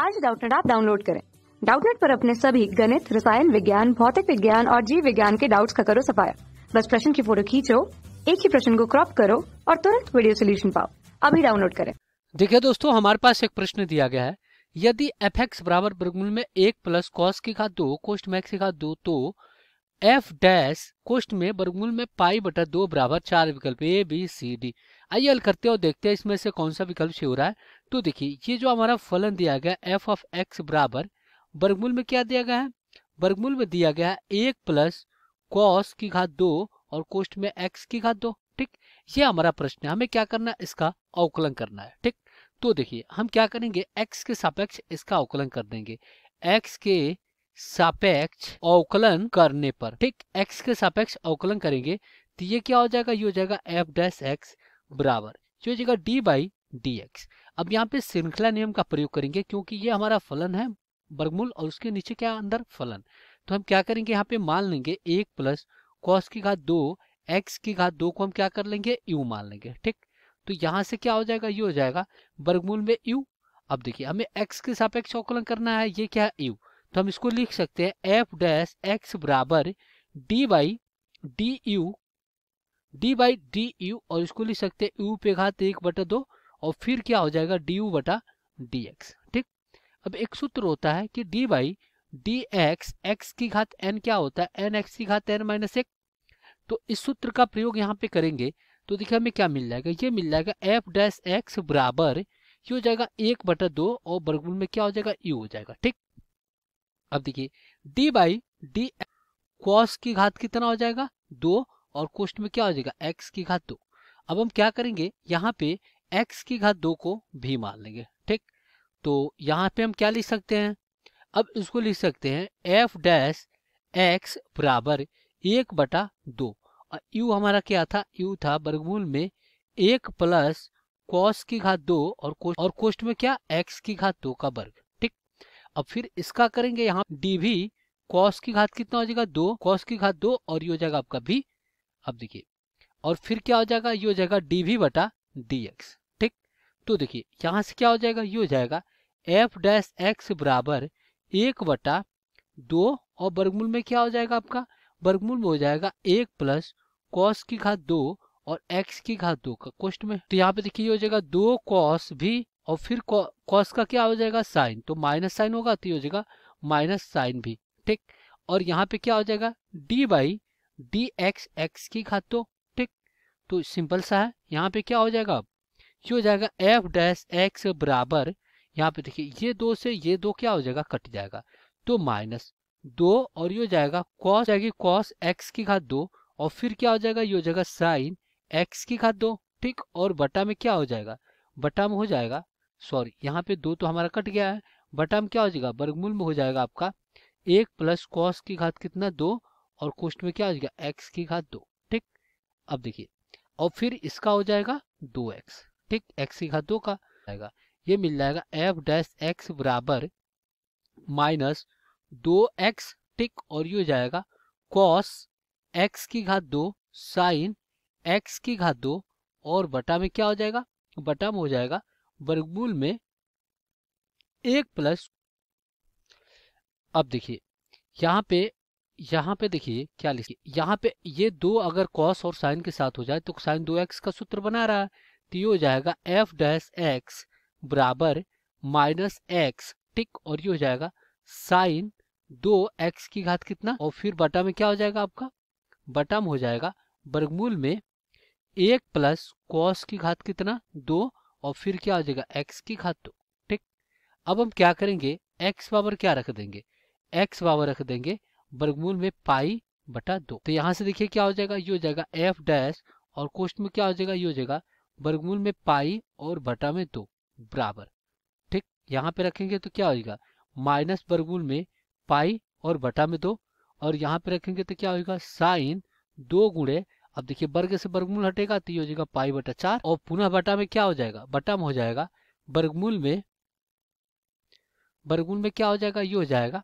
आज डाउटनेट आप डाउनलोड करें डाउटनेट पर अपने सभी गणित रसायन विज्ञान भौतिक विज्ञान और जीव विज्ञान के डाउट्स का करो सफाया बस प्रश्न की फोटो खींचो एक ही प्रश्न को क्रॉप करो और तुरंत वीडियो सोल्यूशन पाओ अभी डाउनलोड करें देखिए दोस्तों हमारे पास एक प्रश्न दिया गया है यदि एफ एक्स बराबर वर्गमूल में एक प्लस कॉस की घात दो कोष्ट मैक्स की घात दो तो एफ डैश कोस्ट में वर्गमूल में पाई बटा दो बराबर चार विकल्प ए बी सी डी आइए हल करते और देखते हैं इसमें से कौन सा विकल्प सही हो रहा है तो देखिए ये जो हमारा फलन दिया गया एफ ऑफ एक्स बराबर वर्गमूल में क्या दिया गया है वर्गमूल में दिया गया है एक प्लस कॉस की घात दो और कोष्ट में एक्स की घात दो ठीक ये हमारा प्रश्न है हमें क्या करना है इसका अवकलन करना है ठीक तो देखिए हम क्या करेंगे एक्स के सापेक्ष इसका अवकलन कर देंगे एक्स के सापेक्ष अवकलन करने पर ठीक एक्स के सापेक्ष अवकलन करेंगे तो ये क्या हो जाएगा ये हो जाएगा एफ डैश एक्स बराबर जो जगह डी बाई डी एक्स अब यहाँ पे श्रृंखला नियम का प्रयोग करेंगे क्योंकि ये हमारा फलन है वर्गमूल और उसके नीचे क्या अंदर फलन तो हम क्या करेंगे यहाँ पे मान लेंगे एक प्लस कॉस की घात दो एक्स की घात दो को हम क्या कर लेंगे यू मान लेंगे ठीक तो यहाँ से क्या हो जाएगा ये हो जाएगा वर्गमूल में यू अब देखिए हमें एक्स के सापेक्ष अवकलन करना है ये क्या है यू तो हम इसको लिख सकते हैं एफ डैश एक्स बराबर D by D U D by D U और इसको लिख सकते हैं यू पे घात एक बटा दो और फिर क्या हो जाएगा डी यू बटा डी एक्स ठीक अब एक सूत्र होता है कि D by D X X की घात एन क्या होता है एन एक्स की घात एन माइनस एक तो इस सूत्र का प्रयोग यहाँ पे करेंगे तो देखिए हमें क्या मिल जाएगा ये मिल जाएगा एफ डैश एक्स बराबर ये हो जाएगा एक बटा दो और बर्गुल में क्या हो जाएगा यू हो जाएगा ठीक अब देखिए डी बाई डी कॉस की घात कितना हो जाएगा दो और कोष्ट में क्या हो जाएगा एक्स की घात दो अब हम क्या करेंगे यहाँ पे एक्स की घात दो को भी मान लेंगे ठीक तो यहाँ पे हम क्या लिख सकते हैं अब इसको लिख सकते हैं एफ डैश एक्स बराबर एक बटा दो और यू हमारा क्या था यू था वर्गमूल में एक प्लस कॉस की घात दो और कोष्ट और कोष्ट में क्या एक्स की घात दो का वर्ग ठीक अब फिर इसका करेंगे यहाँ डी भी कॉस की घात कितना हो जाएगा दो कॉस की घात दो और ये हो जाएगा आपका भी अब देखिए और फिर क्या हो जाएगा ये हो जाएगा डी वी बटा डी एक्स ठीक तो देखिए यहाँ से क्या हो जाएगा ये हो जाएगा एफ डैश एक्स बराबर एक बटा दो और वर्गमूल में क्या हो जाएगा आपका वर्गमूल में हो जाएगा एक प्लस कॉस की घात दो और एक्स की घात दो का कोष्ट में तो यहाँ पे देखिए ये हो जाएगा दो कॉस भी और फिर कॉस का क्या हो जाएगा साइन तो माइनस साइन होगा तो ये हो जाएगा माइनस साइन भी ठीक और यहाँ पे क्या हो जाएगा D by D X X की घात तो ठीक तो सिंपल सा है यहाँ पे क्या हो जाएगा ये हो जाएगा एफ डैश एक्स बराबर यहाँ पे देखिए ये दो से ये दो क्या हो जाएगा कट जाएगा तो माइनस दो और ये हो जाएगा कॉस जाएगी कॉस एक्स की घात दो और फिर क्या हो जाएगा ये हो जाएगा साइन एक्स की घात दो ठीक और बटा में क्या हो जाएगा बटा में हो जाएगा सॉरी यहाँ पे दो तो हमारा कट गया है बटा में क्या हो जाएगा वर्गमूल में हो जाएगा आपका एक प्लस कॉस की घात कितना दो और कोष्ट में क्या हो जाएगा एक्स की घात दो ठीक अब देखिए और फिर इसका हो जाएगा दो एक्स ठीक एक्स की घात दो का आएगा ये मिल जाएगा एफ डैश एक्स बराबर माइनस दो एक्स ठीक और ये हो जाएगा कॉस एक्स की घात दो साइन एक्स की घात दो और बटा में क्या हो जाएगा बटा में हो जाएगा वर्गमूल में एक प्लस अब देखिए यहाँ पे यहाँ पे देखिए क्या लिखिए यहाँ पे ये दो अगर कॉस और साइन के साथ हो जाए तो साइन दो एक्स का सूत्र बना रहा है तो ये हो जाएगा एफ डैश एक्स बराबर माइनस एक्स टिक और ये हो जाएगा साइन दो एक्स की घात कितना और फिर बटा में क्या हो जाएगा आपका बटा में हो जाएगा वर्गमूल में एक प्लस कॉस की घात कितना दो और फिर क्या हो जाएगा एक्स की घात दो ठीक अब हम क्या करेंगे एक्स बाबर क्या रख देंगे एक्स बाबर रख देंगे वर्गमूल में पाई बटा दो तो यहाँ से देखिए क्या हो जाएगा ये हो जाएगा एफ डैश और कोष्ट में क्या हो जाएगा ये हो जाएगा वर्गमूल में पाई और बटा में दो बराबर ठीक यहाँ पे रखेंगे तो क्या होगा माइनस वर्गमूल में पाई और बटा में दो और यहाँ पे रखेंगे तो क्या होगा साइन दो गुणे अब देखिए वर्ग से वर्गमूल हटेगा तो ये हो जाएगा पाई बटा चार और पुनः बटा में क्या हो जाएगा बटा में हो जाएगा वर्गमूल में वर्गमूल में क्या हो जाएगा ये हो जाएगा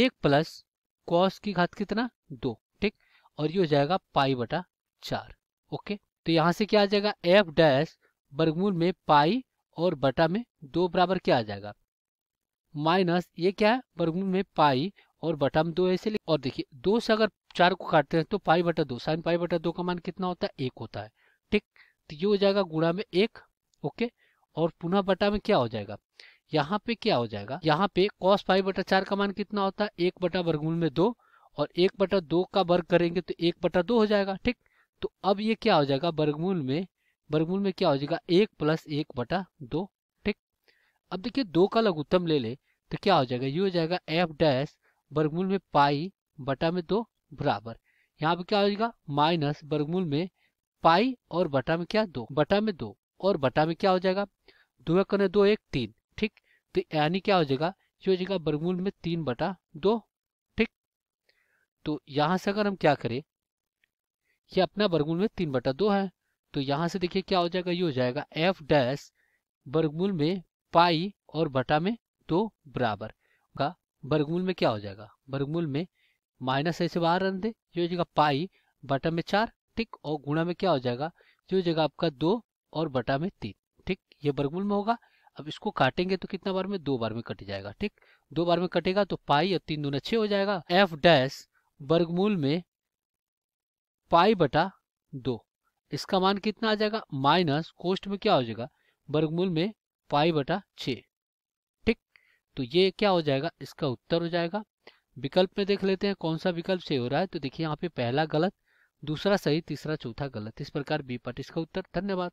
एक प्लस कॉस की घात कितना दो ठीक और ये हो जाएगा पाई बटा चार ओके तो यहाँ से क्या आ जाएगा एफ डैश बर्गमूल में पाई और बटा में दो बराबर क्या आ जाएगा माइनस ये क्या है बर्गमूल में पाई और बटा में दो ऐसे और देखिए दो से अगर चार को काटते हैं तो पाई बटा दो साइन पाई बटा दो का मान कितना होता है एक होता है ठीक तो ये हो जाएगा गुणा में एक ओके और पुनः बटा में क्या हो जाएगा यहाँ पे क्या हो जाएगा यहाँ पे कॉस पाई बटा चार का मान कितना होता है एक बटा वर्गमूल में दो और एक बटा दो का वर्ग करेंगे तो एक बटा दो हो जाएगा ठीक तो अब ये क्या हो जाएगा वर्गमूल में वर्गमूल में क्या हो जाएगा एक प्लस एक बटा दो ठीक अब देखिए दो का लघुत्तम ले ले तो क्या हो जाएगा ये हो जाएगा एफ डैश वर्गमूल में पाई बटा में दो बराबर यहाँ पे क्या हो जाएगा माइनस वर्गमूल में पाई और बटा में क्या दो बटा में दो और बटा में क्या हो जाएगा दो एक दो एक तीन तो यानी क्या हो जाएगा ये हो जाएगा बर्गमूल में तीन बटा दो ठीक तो यहाँ से अगर हम क्या करें ये अपना वर्गमूल में तीन बटा दो है तो यहाँ से देखिए क्या हो जाएगा ये हो जाएगा एफ डैश बर्गमूल में पाई और बटा में दो बराबर का वर्गमूल में क्या हो जाएगा बर्गमूल में माइनस ऐसे बाहर रन दे ये हो जाएगा पाई बटा में चार ठीक और गुणा में क्या हो जाएगा ये हो जाएगा आपका दो और बटा में तीन ठीक ये बर्गमूल में होगा अब इसको काटेंगे तो कितना बार में दो बार में कट जाएगा ठीक दो बार में कटेगा तो पाई और तीन दून छ हो जाएगा एफ डैश वर्गमूल में पाई बटा दो इसका मान कितना आ जाएगा माइनस कोस्ट में क्या हो जाएगा वर्गमूल में पाई बटा छ ठीक तो ये क्या हो जाएगा इसका उत्तर हो जाएगा विकल्प में देख लेते हैं कौन सा विकल्प सही हो रहा है तो देखिए यहाँ पे पहला गलत दूसरा सही तीसरा चौथा गलत इस प्रकार बी पार्ट इसका उत्तर धन्यवाद